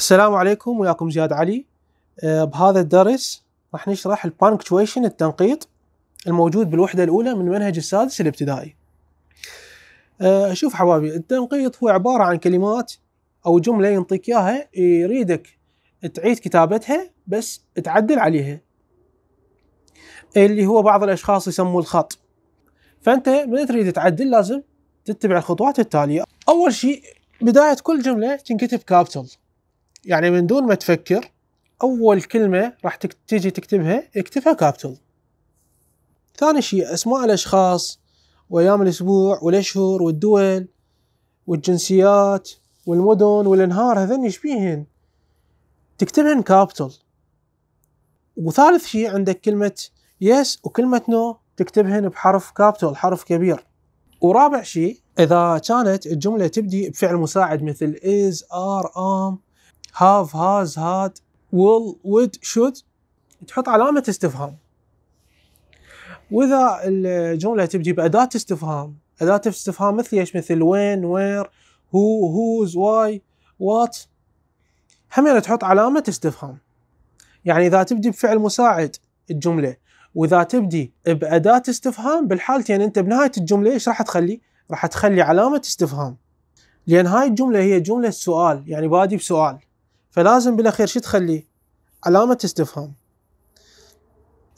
السلام عليكم وياكم زياد علي آه، بهذا الدرس راح نشرح البانكتويشن التنقيط الموجود بالوحدة الأولى من المنهج السادس الابتدائي آه، شوف حبايبي التنقيط هو عبارة عن كلمات أو جملة ينطيك إياها يريدك تعيد كتابتها بس تعدل عليها اللي هو بعض الأشخاص يسموه الخط فأنت من تريد تعدل لازم تتبع الخطوات التالية أول شيء بداية كل جملة تنكتب كابيتال يعني من دون ما تفكر اول كلمه راح تيجي تكتبها اكتبها كابتل ثاني شيء اسماء الاشخاص وايام الاسبوع والاشهر والدول والجنسيات والمدن والانهار هذن يشبيهن تكتبهن كابتل وثالث شيء عندك كلمة يس yes وكلمة نو no تكتبهن بحرف كابتل حرف كبير ورابع شيء إذا كانت الجملة تبدي بفعل مساعد مثل is are am هاف هاز هاد ويل ود شود تحط علامة استفهام وإذا الجملة تبدي بأداة استفهام أداة استفهام مثل ايش مثل وين وير هو هوز واي وات همين تحط علامة استفهام يعني إذا تبدي بفعل مساعد الجملة وإذا تبدي بأداة استفهام بالحالتين يعني أنت بنهاية الجملة إيش راح تخلي؟ راح تخلي علامة استفهام لأن هاي الجملة هي جملة سؤال يعني بادي بسؤال فلازم بالاخير شو تخلي علامه استفهام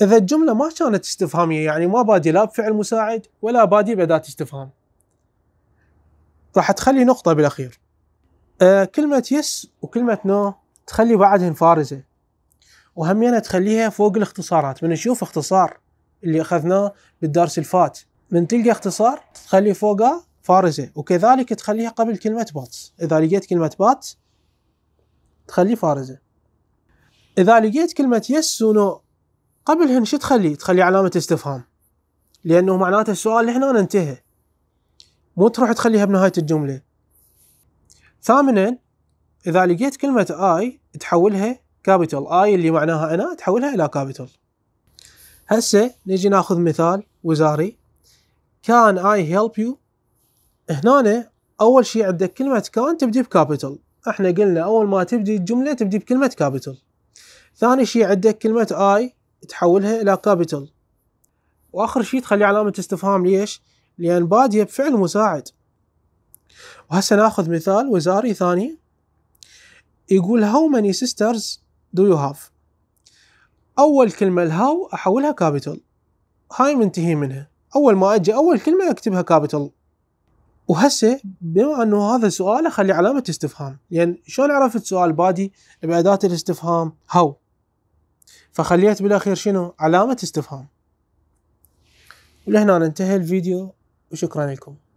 اذا الجمله ما كانت استفهاميه يعني ما بادي لا بفعل مساعد ولا بادي باداه استفهام راح تخلي نقطه بالاخير آه كلمه يس وكلمه نو تخلي بعدهن فارزه وهمينا تخليها فوق الاختصارات من نشوف اختصار اللي اخذناه بالدرس الفات من تلقى اختصار تخلي فوقه فارزه وكذلك تخليها قبل كلمه باتس اذا لقيت كلمه باتس تخليه فارزة إذا لقيت كلمة يس ونو قبلهن شو تخلي؟ تخلي علامة استفهام لأنه معناته السؤال هنا انتهى مو تروح تخليها بنهاية الجملة ثامنا إذا لقيت كلمة آي تحولها كابيتال آي اللي معناها أنا تحولها إلى كابيتال هسه نجي ناخذ مثال وزاري كان اي هيلب يو هنا أول شيء عندك كلمة كان تبدي بكابيتال احنا قلنا اول ما تبدي الجمله تبدي بكلمه كابيتال ثاني شيء عندك كلمه اي تحولها الى كابيتال واخر شيء تخلي علامه استفهام ليش لان باديه بفعل مساعد وهسه ناخذ مثال وزاري ثاني يقول how many sisters do you have اول كلمه الهاو احولها كابيتال هاي منتهي منها اول ما اجي اول كلمه اكتبها كابيتال وهسه بما انه هذا سؤال اخلي علامه استفهام يعني شلون عرفت سؤال بادي باداه الاستفهام هاو فخليت بالاخير شنو علامه استفهام ولهنا ننتهي الفيديو وشكرا لكم